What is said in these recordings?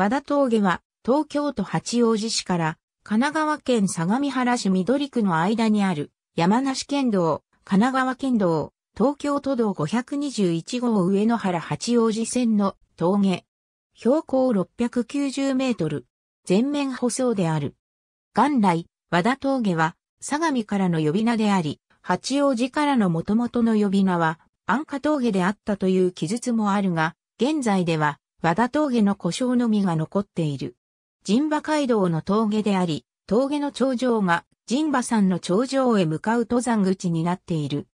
和田峠は東京都八王子市から神奈川県相模原市緑区の間にある山梨県道、神奈川県道、東京都道521号上野原八王子線の峠。標高690メートル。全面舗装である。元来、和田峠は相模からの呼び名であり、八王子からの元々の呼び名は安価峠であったという記述もあるが、現在では和田峠の故障のみが残っている。神馬街道の峠であり、峠の頂上が神馬山の頂上へ向かう登山口になっている。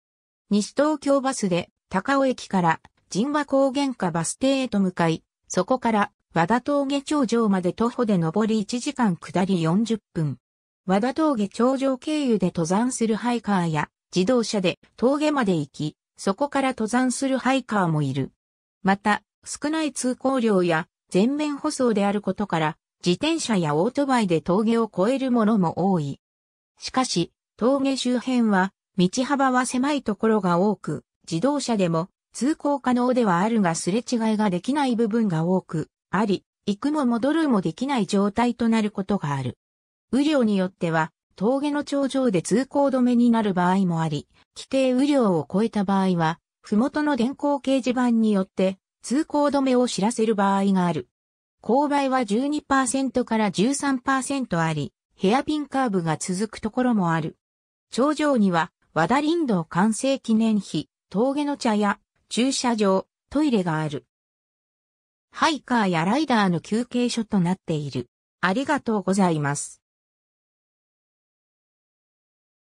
西東京バスで高尾駅から神馬高原下バス停へと向かい、そこから和田峠頂上まで徒歩で上り1時間下り40分。和田峠頂上経由で登山するハイカーや自動車で峠まで行き、そこから登山するハイカーもいる。また、少ない通行量や全面舗装であることから、自転車やオートバイで峠を越えるものも多い。しかし、峠周辺は、道幅は狭いところが多く、自動車でも通行可能ではあるがすれ違いができない部分が多く、あり、行くも戻るもできない状態となることがある。雨量によっては、峠の頂上で通行止めになる場合もあり、規定雨量を超えた場合は、麓の電光掲示板によって通行止めを知らせる場合がある。勾配は12%から13%あり、ヘアピンカーブが続くところもある。頂上には、和田林道完成記念碑、峠の茶屋、駐車場、トイレがある。ハイカーやライダーの休憩所となっている。ありがとうございます。